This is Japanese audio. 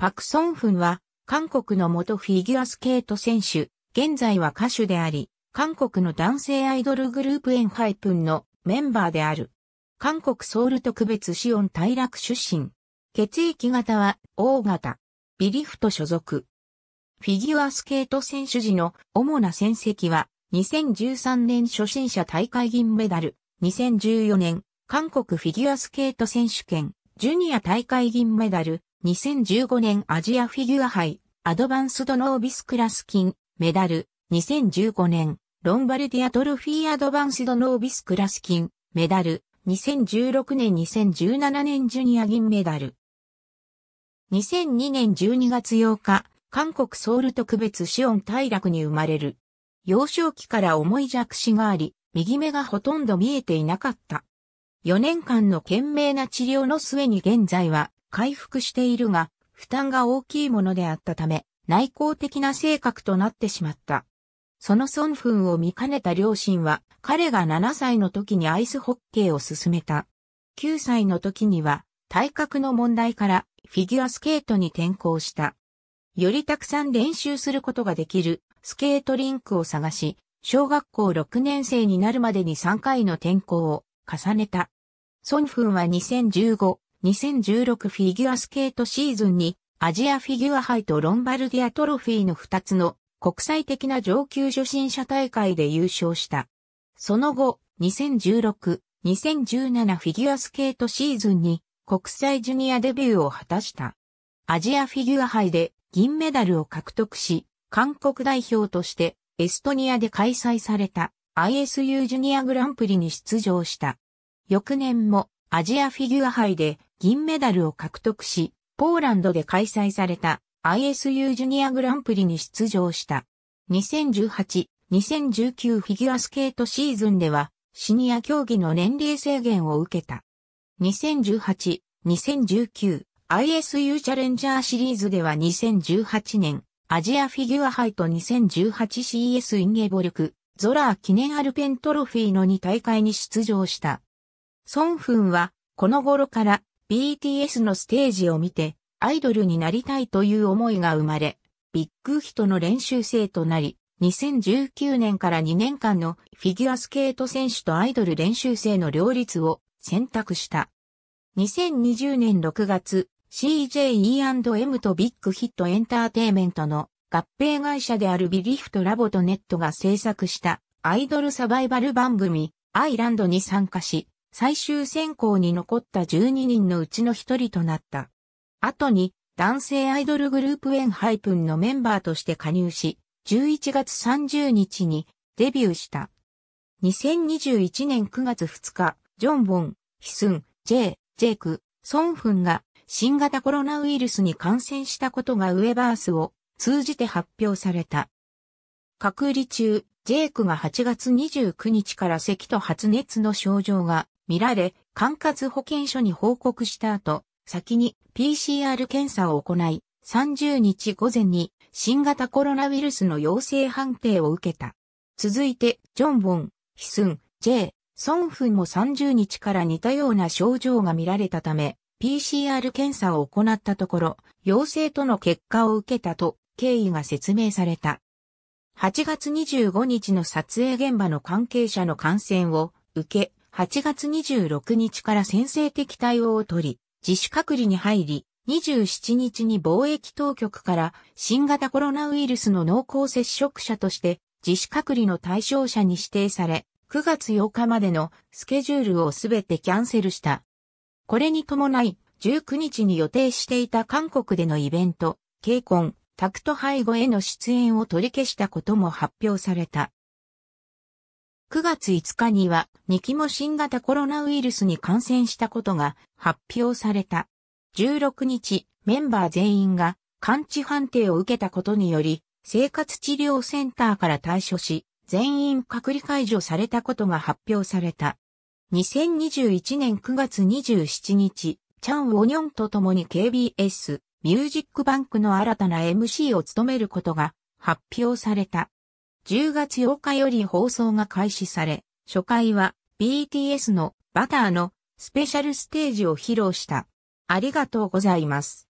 パクソンフンは、韓国の元フィギュアスケート選手、現在は歌手であり、韓国の男性アイドルグループエンハイプンのメンバーである。韓国ソウル特別シオン大楽出身。血液型は O 型。ビリフト所属。フィギュアスケート選手時の主な戦績は、2013年初心者大会銀メダル、2014年、韓国フィギュアスケート選手権、ジュニア大会銀メダル、2015年アジアフィギュア杯、アドバンスドノービスクラス金、メダル、2015年、ロンバルディアトロフィーアドバンスドノービスクラス金、メダル、2016年2017年ジュニア銀メダル。2002年12月8日、韓国ソウル特別シオン大楽に生まれる。幼少期から重い弱視があり、右目がほとんど見えていなかった。4年間の懸命な治療の末に現在は回復しているが、負担が大きいものであったため、内向的な性格となってしまった。その孫奮を見かねた両親は、彼が7歳の時にアイスホッケーを進めた。9歳の時には、体格の問題からフィギュアスケートに転向した。よりたくさん練習することができるスケートリンクを探し、小学校6年生になるまでに3回の転校を重ねた。孫奮は2015 2016フィギュアスケートシーズンにアジアフィギュア杯とロンバルディアトロフィーの2つの国際的な上級初心者大会で優勝した。その後、2016、2017フィギュアスケートシーズンに国際ジュニアデビューを果たした。アジアフィギュア杯で銀メダルを獲得し、韓国代表としてエストニアで開催された ISU ジュニアグランプリに出場した。翌年もアジアフィギュア杯で銀メダルを獲得し、ポーランドで開催された ISU ジュニアグランプリに出場した。2018、2019フィギュアスケートシーズンでは、シニア競技の年齢制限を受けた。2018、2019 ISU チャレンジャーシリーズでは2018年、アジアフィギュア杯と 2018CS インゲボルク、ゾラー記念アルペントロフィーの2大会に出場した。ソンフンは、この頃から BTS のステージを見て、アイドルになりたいという思いが生まれ、ビッグヒトの練習生となり、2019年から2年間のフィギュアスケート選手とアイドル練習生の両立を選択した。2020年6月、CJE&M とビッグヒットエンターテイメントの合併会社であるビリフトラボとネットが制作したアイドルサバイバル番組アイランドに参加し、最終選考に残った12人のうちの一人となった。後に男性アイドルグループエンハイプンのメンバーとして加入し、11月30日にデビューした。2021年9月2日、ジョン・ボン、ヒスン、ジェイ、ジェイク、ソンフンが新型コロナウイルスに感染したことがウェバースを通じて発表された。隔離中、ジェイクが8月29日から咳と発熱の症状が見られ、管轄保健所に報告した後、先に PCR 検査を行い、30日午前に新型コロナウイルスの陽性判定を受けた。続いて、ジョン・ボン、ヒスン、J、ソンフンも30日から似たような症状が見られたため、PCR 検査を行ったところ、陽性との結果を受けたと経緯が説明された。8月25日の撮影現場の関係者の感染を受け、8月26日から先制的対応を取り、自主隔離に入り、27日に貿易当局から新型コロナウイルスの濃厚接触者として自主隔離の対象者に指定され、9月8日までのスケジュールをすべてキャンセルした。これに伴い、19日に予定していた韓国でのイベント、ケイコン、タクト背後への出演を取り消したことも発表された。9月5日には2期も新型コロナウイルスに感染したことが発表された。16日、メンバー全員が感知判定を受けたことにより、生活治療センターから対処し、全員隔離解除されたことが発表された。2021年9月27日、チャン・ウォニョンと共に KBS ミュージックバンクの新たな MC を務めることが発表された。10月8日より放送が開始され、初回は BTS のバターのスペシャルステージを披露した。ありがとうございます。